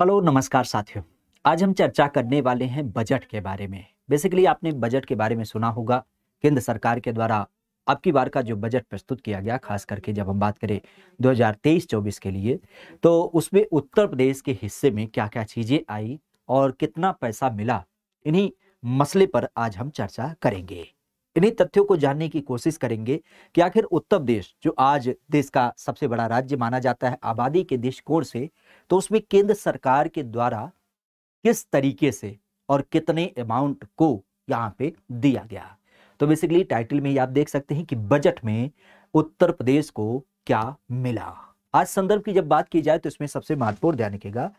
hello नमस्कार साथियों आज हम चर्चा करने वाले हैं बजट के बारे में बेसिकली आपने बजट के बारे में सुना होगा केंद्र सरकार के द्वारा अब की बार का जो बजट प्रस्तुत किया गया खास करके जब हम बात करें 2023-24 के लिए तो उसमें उत्तर प्रदेश के हिस्से में क्या क्या चीज़ें आई और कितना पैसा मिला इन्हीं मसले पर आज हम चर्चा करेंगे इन्हीं तथ्यों को जानने की कोशिश करेंगे कि आखिर उत्तर देश जो आज देश का सबसे बड़ा राज्य माना जाता है आबादी के दृष्टिकोण से तो उसमें केंद्र सरकार के द्वारा किस तरीके से और कितने अमाउंट को यहाँ पे दिया गया तो बेसिकली टाइटल में ही आप देख सकते हैं कि बजट में उत्तर प्रदेश को क्या मिला आज संदर्भ की जब बात की जाए तो इसमें सबसे महत्वपूर्ण ध्यान रखेगा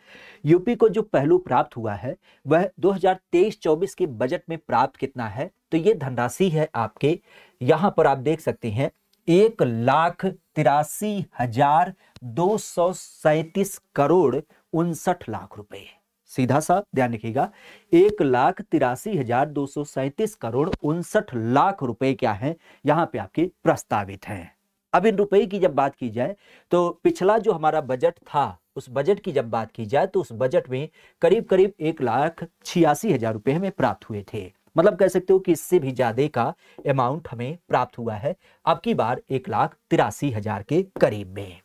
यूपी को जो पहलू प्राप्त हुआ है वह 2023-24 के बजट में प्राप्त कितना है तो ये धनराशि है आपके यहाँ पर आप देख सकते हैं एक लाख तिरासी हजार दो सौ सैतीस करोड़ उनसठ लाख रुपए सीधा सा ध्यान रखिएगा एक लाख तिरासी हजार दो सौ सैतीस करोड़ उनसठ लाख रुपए क्या है यहाँ पे आपके प्रस्तावित हैं अब इन रुपए की जब बात की जाए तो पिछला जो हमारा बजट था उस बजट की जब बात की जाए तो उस बजट में करीब करीब एक लाख छियासी हजार रुपए हमें प्राप्त हुए थे मतलब कह सकते हो कि इससे भी ज्यादा का अमाउंट हमें प्राप्त हुआ है अब की बार एक लाख तिरासी हजार के करीब में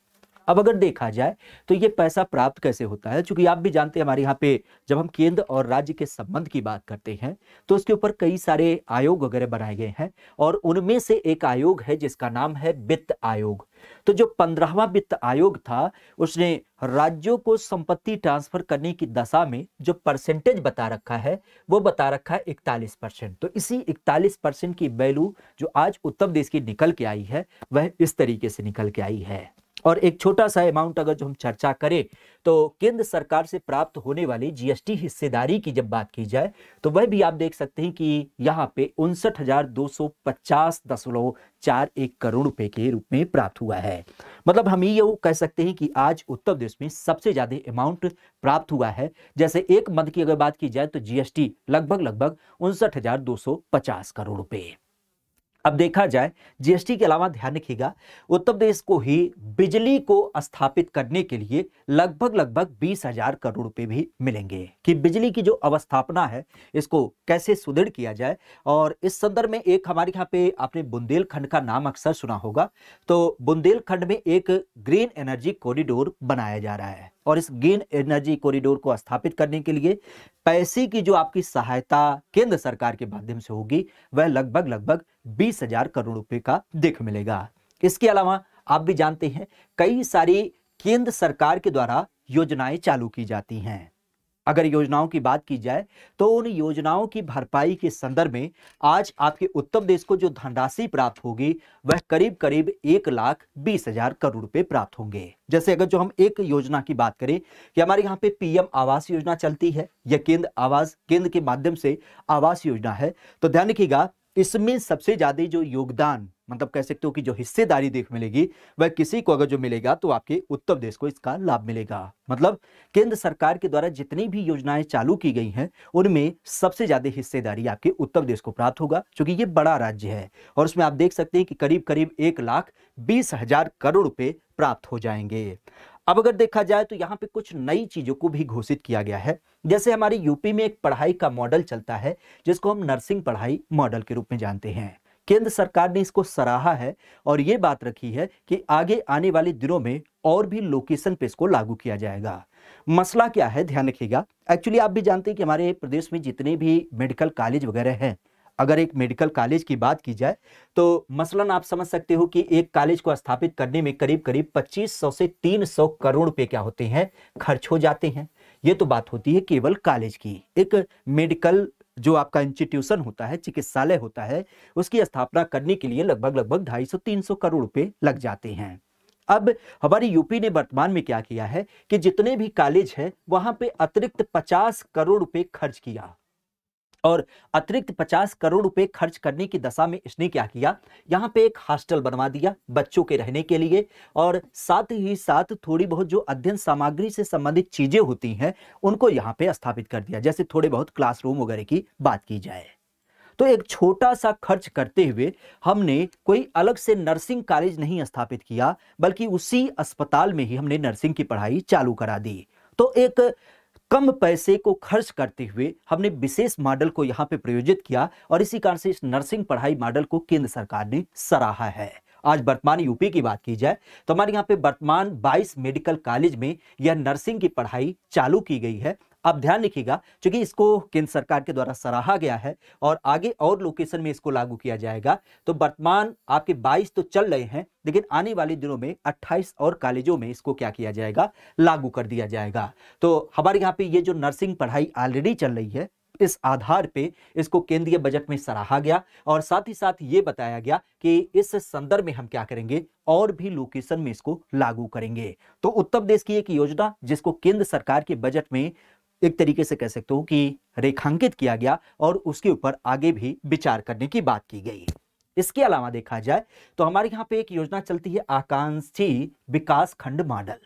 अब अगर देखा जाए तो ये पैसा प्राप्त कैसे होता है चूंकि आप भी जानते हैं हमारे यहाँ पे जब हम केंद्र और राज्य के संबंध की बात करते हैं तो उसके ऊपर कई सारे आयोग वगैरह बनाए गए हैं और उनमें से एक आयोग है जिसका नाम है वित्त आयोग तो जो पंद्रहवा वित्त आयोग था उसने राज्यों को संपत्ति ट्रांसफर करने की दशा में जो परसेंटेज बता रखा है वो बता रखा है इकतालीस परसेंट तो इसी इकतालीस परसेंट की वैल्यू जो आज उत्तर प्रदेश की निकल के आई है वह इस तरीके से निकल के आई है और एक छोटा सा अमाउंट अगर जो हम चर्चा करें तो केंद्र सरकार से प्राप्त होने वाली जीएसटी हिस्सेदारी की जब बात की जाए तो वह भी आप देख सकते हैं कि यहाँ पे उनसठ हजार दो सौ पचास दशमलव चार एक करोड़ रुपए के रूप में प्राप्त हुआ है मतलब हम ये कह सकते हैं कि आज उत्तर प्रदेश में सबसे ज्यादा अमाउंट प्राप्त हुआ है जैसे एक मंथ की अगर बात की जाए तो जीएसटी लगभग लगभग उनसठ हजार दो सौ पचास करोड़ रुपये अब देखा जाए जीएसटी के अलावा ध्यान रखिएगा उत्तर प्रदेश को ही बिजली को स्थापित करने के लिए लगभग लगभग बीस हजार करोड़ रुपए भी मिलेंगे कि बिजली की जो अवस्थापना है इसको कैसे सुदृढ़ किया जाए और इस संदर्भ में एक हमारे यहाँ पे आपने बुंदेलखंड का नाम अक्सर सुना होगा तो बुंदेलखंड में एक ग्रीन एनर्जी कॉरिडोर बनाया जा रहा है और इस ग्रीन एनर्जी कॉरिडोर को स्थापित करने के लिए पैसे की जो आपकी सहायता केंद्र सरकार के माध्यम से होगी वह लगभग लगभग बीस हजार करोड़ रुपए का देख मिलेगा इसके अलावा आप भी जानते हैं कई सारी केंद्र सरकार के द्वारा योजनाएं चालू की जाती हैं अगर योजनाओं की बात की जाए तो उन योजनाओं की भरपाई के संदर्भ में आज आपके उत्तर प्रदेश को जो धनराशि प्राप्त होगी वह करीब करीब एक लाख बीस हजार करोड़ रुपए प्राप्त होंगे जैसे अगर जो हम एक योजना की बात करें कि हमारे यहाँ पे पीएम आवास योजना चलती है या केंद्र आवास केंद्र के माध्यम से आवास योजना है तो ध्यान रखिएगा इसमें सबसे ज़्यादा जो योगदान मतलब कह सकते हो कि जो हिस्सेदारी देख मिलेगी वह किसी को अगर जो मिलेगा तो आपके उत्तर प्रदेश को इसका लाभ मिलेगा मतलब केंद्र सरकार के द्वारा जितनी भी योजनाएं चालू की गई हैं उनमें सबसे ज़्यादा हिस्सेदारी आपके उत्तर प्रदेश को प्राप्त होगा क्योंकि ये बड़ा राज्य है और उसमें आप देख सकते हैं कि करीब करीब एक लाख बीस हजार करोड़ रुपए प्राप्त हो जाएंगे अब अगर देखा जाए तो यहाँ पे कुछ नई चीज़ों को भी घोषित किया गया है जैसे हमारी यूपी में एक पढ़ाई का मॉडल चलता है जिसको हम नर्सिंग पढ़ाई मॉडल के रूप में जानते हैं केंद्र सरकार ने इसको सराहा है और ये बात रखी है कि आगे आने वाले दिनों में और भी लोकेशन पे इसको लागू किया जाएगा मसला क्या है ध्यान रखिएगा एक्चुअली आप भी जानते हैं कि हमारे प्रदेश में जितने भी मेडिकल कॉलेज वगैरह हैं अगर एक मेडिकल कॉलेज की बात की जाए तो मसलन आप समझ सकते हो कि एक कॉलेज को स्थापित करने में करीब करीब 2500 से 300 करोड़ रुपए क्या होते हैं खर्च हो जाते हैं ये तो बात होती है केवल कॉलेज की एक मेडिकल जो आपका इंस्टीट्यूशन होता है चिकित्सालय होता है उसकी स्थापना करने के लिए लगभग लगभग ढाई सौ तीन सौ करोड़ रुपए लग जाते हैं अब हमारी यूपी ने वर्तमान में क्या किया है कि जितने भी कॉलेज हैं वहां पे अतिरिक्त 50 करोड़ रुपए खर्च किया और अतिरिक्त 50 करोड़ रुपए खर्च करने की दशा में इसने क्या किया यहाँ पे एक हॉस्टल बनवा दिया बच्चों के रहने के लिए और साथ ही साथ थोड़ी बहुत जो अध्ययन सामग्री से संबंधित चीजें होती हैं उनको यहाँ पे स्थापित कर दिया जैसे थोड़े बहुत क्लासरूम वगैरह की बात की जाए तो एक छोटा सा खर्च करते हुए हमने कोई अलग से नर्सिंग कॉलेज नहीं स्थापित किया बल्कि उसी अस्पताल में ही हमने नर्सिंग की पढ़ाई चालू करा दी तो एक कम पैसे को खर्च करते हुए हमने विशेष मॉडल को यहाँ पे प्रयोजित किया और इसी कारण से इस नर्सिंग पढ़ाई मॉडल को केंद्र सरकार ने सराहा है आज वर्तमान यूपी की बात की जाए तो हमारे यहाँ पे वर्तमान 22 मेडिकल कॉलेज में यह नर्सिंग की पढ़ाई चालू की गई है आप ध्यान रखिएगा क्योंकि इसको केंद्र सरकार के द्वारा सराहा गया है और आगे और लोकेशन में इसको लागू किया जाएगा तो वर्तमान आपके 22 तो चल रहे हैं लेकिन आने वाले दिनों में 28 और कॉलेजों में इसको क्या किया जाएगा लागू कर दिया जाएगा तो हमारे यहाँ पे ये जो नर्सिंग पढ़ाई ऑलरेडी चल रही है इस आधार पे इसको केंद्रीय बजट में सराहा गया और साथ ही साथ ये बताया गया कि इस संदर्भ में हम क्या करेंगे और भी लोकेशन में इसको लागू करेंगे तो उत्तर प्रदेश की एक योजना जिसको केंद्र सरकार के बजट में एक तरीके से कह सकते हो कि रेखांकित किया गया और उसके ऊपर आगे भी विचार करने की बात की गई इसके अलावा देखा जाए तो हमारे यहाँ पे एक योजना चलती है आकांक्षी विकास खंड मॉडल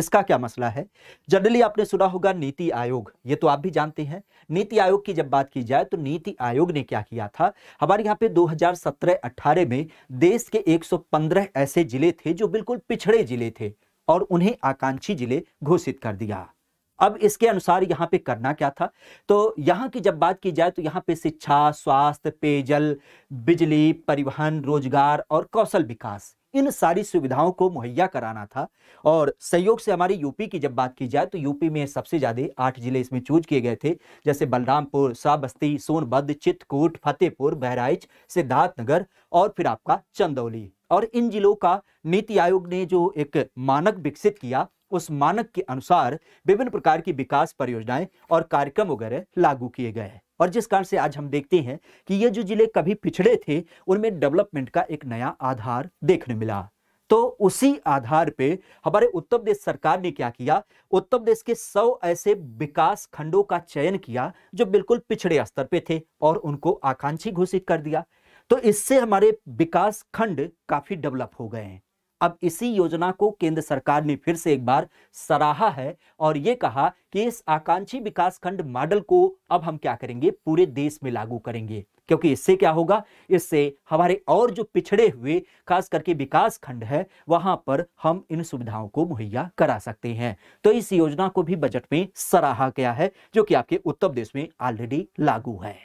इसका क्या मसला है जनरली आपने सुना होगा नीति आयोग ये तो आप भी जानते हैं नीति आयोग की जब बात की जाए तो नीति आयोग ने क्या किया था हमारे यहाँ पे 2017-18 में देश के 115 ऐसे जिले थे जो बिल्कुल पिछड़े जिले थे और उन्हें आकांक्षी जिले घोषित कर दिया अब इसके अनुसार यहाँ पे करना क्या था तो यहाँ की जब बात की जाए तो यहाँ पे शिक्षा स्वास्थ्य पेयजल बिजली परिवहन रोजगार और कौशल विकास इन सारी सुविधाओं को मुहैया कराना था और सहयोग से हमारी यूपी की जब बात की जाए तो यूपी में सबसे ज़्यादा आठ जिले इसमें चूज किए गए थे जैसे बलरामपुर साबस्ती सोनभद्र चित्रकूट फतेहपुर बहराइच सिद्धार्थनगर और फिर आपका चंदौली और इन जिलों का नीति आयोग ने जो एक मानक विकसित किया उस मानक के अनुसार विभिन्न प्रकार की विकास परियोजनाएं और कार्यक्रम वगैरह लागू किए गए हैं और जिस कारण से आज हम देखते हैं कि ये जो जिले कभी पिछड़े थे उनमें डेवलपमेंट का एक नया आधार देखने मिला तो उसी आधार पे हमारे उत्तर प्रदेश सरकार ने क्या किया उत्तर प्रदेश के सौ ऐसे विकास खंडों का चयन किया जो बिल्कुल पिछड़े स्तर पे थे और उनको आकांक्षी घोषित कर दिया तो इससे हमारे विकास खंड काफी डेवलप हो गए हैं अब इसी योजना को केंद्र सरकार ने फिर से एक बार सराहा है और ये कहा कि इस आकांक्षी विकास खंड मॉडल को अब हम क्या करेंगे पूरे देश में लागू करेंगे क्योंकि इससे क्या होगा इससे हमारे और जो पिछड़े हुए खास करके विकास खंड है वहां पर हम इन सुविधाओं को मुहैया करा सकते हैं तो इस योजना को भी बजट में सराहा गया है जो कि आपके उत्तर प्रदेश में ऑलरेडी लागू है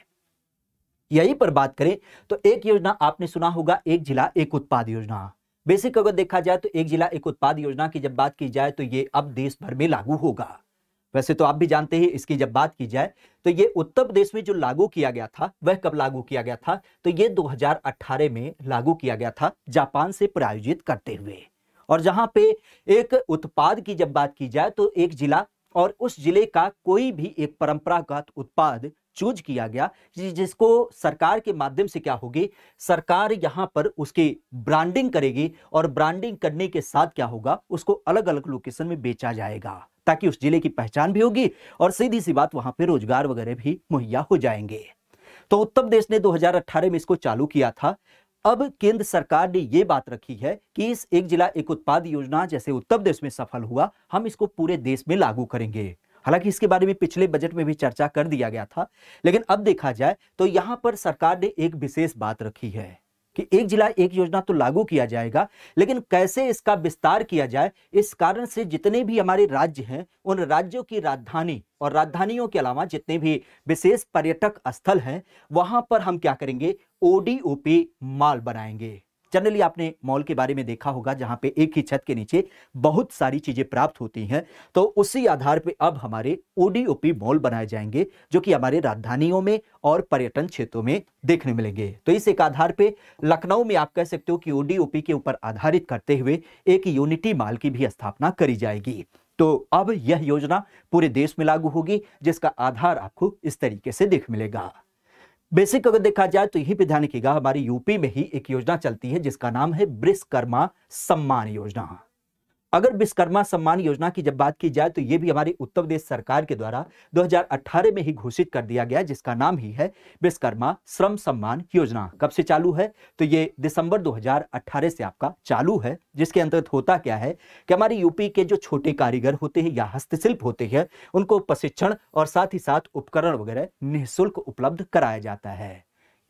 यही पर बात करें तो एक योजना आपने सुना होगा एक जिला एक उत्पाद योजना बेसिक अगर देखा जाए तो एक जिला एक उत्पाद योजना की जब बात की जाए तो ये अब देश भर में लागू होगा वैसे तो आप भी जानते हैं इसकी जब बात की जाए तो ये उत्तर प्रदेश में जो लागू किया गया था वह कब लागू किया गया था तो ये 2018 में लागू किया गया था जापान से प्रायोजित करते हुए और जहां पे एक उत्पाद की जब बात की जाए तो एक जिला और उस जिले का कोई भी एक परंपरागत उत्पाद चूज किया गया जिसको सरकार के माध्यम से क्या होगी सरकार यहां पर उसकी ब्रांडिंग करेगी और ब्रांडिंग करने के साथ क्या होगा उसको अलग अलग लोकेशन में बेचा जाएगा ताकि उस जिले की पहचान भी होगी और सीधी सी बात वहां पर रोजगार वगैरह भी मुहैया हो जाएंगे तो उत्तर प्रदेश ने 2018 में इसको चालू किया था अब केंद्र सरकार ने यह बात रखी है कि इस एक जिला एक उत्पाद योजना जैसे उत्तर प्रदेश में सफल हुआ हम इसको पूरे देश में लागू करेंगे हालांकि इसके बारे में पिछले बजट में भी चर्चा कर दिया गया था लेकिन अब देखा जाए तो यहाँ पर सरकार ने एक विशेष बात रखी है कि एक जिला एक योजना तो लागू किया जाएगा लेकिन कैसे इसका विस्तार किया जाए इस कारण से जितने भी हमारे राज्य हैं उन राज्यों की राजधानी और राजधानियों के अलावा जितने भी विशेष पर्यटक स्थल हैं वहां पर हम क्या करेंगे ओडीओपी माल बनाएंगे जनरली आपने मॉल के बारे में देखा होगा जहां पे एक ही छत के नीचे बहुत सारी चीजें प्राप्त होती हैं तो उसी आधार पे अब हमारे ओडीओपी मॉल बनाए जाएंगे जो कि हमारे राजधानियों में और पर्यटन क्षेत्रों में देखने मिलेंगे तो इस एक आधार पे लखनऊ में आप कह सकते हो कि ओडीओपी के ऊपर आधारित करते हुए एक यूनिटी मॉल की भी स्थापना करी जाएगी तो अब यह योजना पूरे देश में लागू होगी जिसका आधार आपको इस तरीके से देख मिलेगा बेसिक अगर देखा जाए तो यही पे ध्यान रखिएगा हमारी यूपी में ही एक योजना चलती है जिसका नाम है ब्रिस्कर्मा सम्मान योजना अगर विश्वकर्मा सम्मान योजना की जब बात की जाए तो ये भी हमारी उत्तर प्रदेश सरकार के द्वारा 2018 में ही घोषित कर दिया गया जिसका नाम ही है विश्वकर्मा श्रम सम्मान योजना कब से चालू है तो ये दिसंबर 2018 से आपका चालू है जिसके अंतर्गत होता क्या है कि हमारे यूपी के जो छोटे कारीगर होते हैं या हस्तशिल्प होते हैं उनको प्रशिक्षण और साथ ही साथ उपकरण वगैरह निःशुल्क उपलब्ध कराया जाता है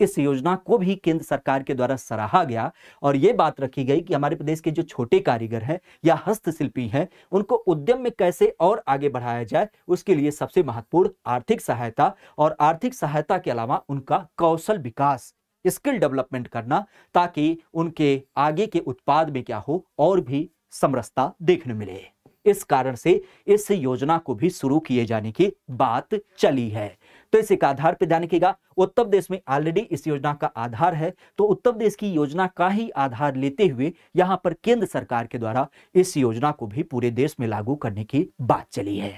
इस योजना को भी केंद्र सरकार के द्वारा सराहा गया और ये बात रखी गई कि हमारे प्रदेश के जो छोटे कारीगर हैं या हस्तशिल्पी हैं उनको उद्यम में कैसे और आगे बढ़ाया जाए उसके लिए सबसे महत्वपूर्ण आर्थिक सहायता और आर्थिक सहायता के अलावा उनका कौशल विकास स्किल डेवलपमेंट करना ताकि उनके आगे के उत्पाद में क्या हो और भी समरसता देखने मिले इस कारण से इस योजना को भी शुरू किए जाने की बात चली है तो इस एक आधार पर ध्यान रखिएगा उत्तर प्रदेश में ऑलरेडी इस योजना का आधार है तो उत्तर प्रदेश की योजना का ही आधार लेते हुए यहां पर केंद्र सरकार के द्वारा इस योजना को भी पूरे देश में लागू करने की बात चली है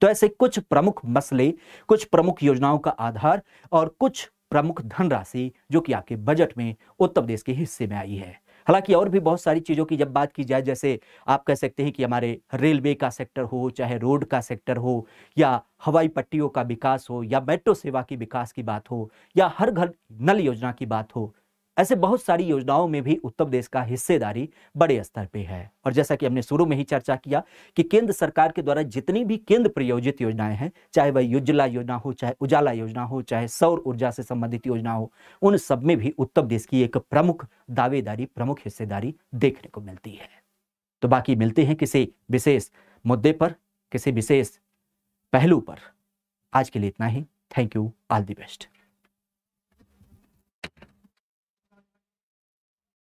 तो ऐसे कुछ प्रमुख मसले कुछ प्रमुख योजनाओं का आधार और कुछ प्रमुख धनराशि जो कि आपके बजट में उत्तर प्रदेश के हिस्से में आई है हालांकि और भी बहुत सारी चीज़ों की जब बात की जाए जैसे आप कह सकते हैं कि हमारे रेलवे का सेक्टर हो चाहे रोड का सेक्टर हो या हवाई पट्टियों का विकास हो या मेट्रो सेवा की विकास की बात हो या हर घर नल योजना की बात हो ऐसे बहुत सारी योजनाओं में भी उत्तर प्रदेश का हिस्सेदारी बड़े स्तर पर है और जैसा कि हमने शुरू में ही चर्चा किया कि केंद्र सरकार के द्वारा जितनी भी केंद्र प्रयोजित योजनाएं हैं चाहे वह उज्ज्वला योजना हो चाहे उजाला योजना हो चाहे सौर ऊर्जा से संबंधित योजना हो उन सब में भी उत्तर प्रदेश की एक प्रमुख दावेदारी प्रमुख हिस्सेदारी देखने को मिलती है तो बाकी मिलते हैं किसी विशेष मुद्दे पर किसी विशेष पहलू पर आज के लिए इतना ही thank you all the best